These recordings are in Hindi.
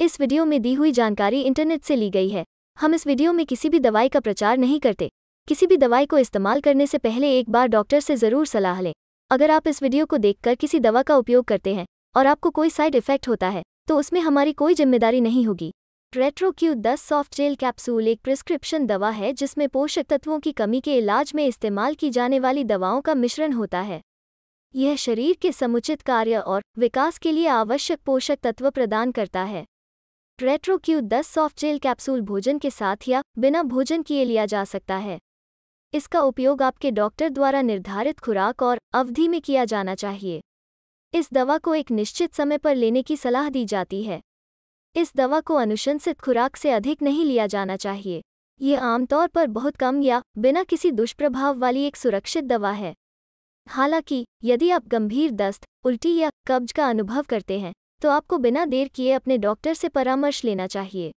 इस वीडियो में दी हुई जानकारी इंटरनेट से ली गई है हम इस वीडियो में किसी भी दवाई का प्रचार नहीं करते किसी भी दवाई को इस्तेमाल करने से पहले एक बार डॉक्टर से ज़रूर सलाह लें अगर आप इस वीडियो को देखकर किसी दवा का उपयोग करते हैं और आपको कोई साइड इफेक्ट होता है तो उसमें हमारी कोई जिम्मेदारी नहीं होगी रेट्रोक्यू दस सॉफ्ट जेल कैप्सूल एक प्रिस्क्रिप्शन दवा है जिसमें पोषक तत्वों की कमी के इलाज में इस्तेमाल की जाने वाली दवाओं का मिश्रण होता है यह शरीर के समुचित कार्य और विकास के लिए आवश्यक पोषक तत्व प्रदान करता है रेट्रो क्यू दस सॉफ्ट जेल कैप्सूल भोजन के साथ या बिना भोजन किए लिया जा सकता है इसका उपयोग आपके डॉक्टर द्वारा निर्धारित खुराक और अवधि में किया जाना चाहिए इस दवा को एक निश्चित समय पर लेने की सलाह दी जाती है इस दवा को अनुशंसित खुराक से अधिक नहीं लिया जाना चाहिए ये आमतौर पर बहुत कम या बिना किसी दुष्प्रभाव वाली एक सुरक्षित दवा है हालांकि यदि आप गंभीर दस्त उल्टी या कब्ज का अनुभव करते हैं तो आपको बिना देर किए अपने डॉक्टर से परामर्श लेना चाहिए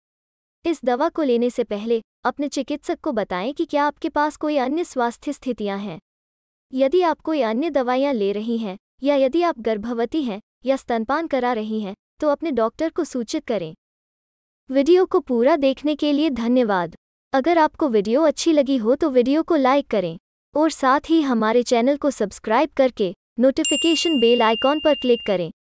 इस दवा को लेने से पहले अपने चिकित्सक को बताएं कि क्या आपके पास कोई अन्य स्वास्थ्य स्थितियां हैं यदि आप कोई अन्य दवाइयां ले रही हैं या यदि आप गर्भवती हैं या स्तनपान करा रही हैं तो अपने डॉक्टर को सूचित करें वीडियो को पूरा देखने के लिए धन्यवाद अगर आपको वीडियो अच्छी लगी हो तो वीडियो को लाइक करें और साथ ही हमारे चैनल को सब्सक्राइब करके नोटिफिकेशन बेल आइकॉन पर क्लिक करें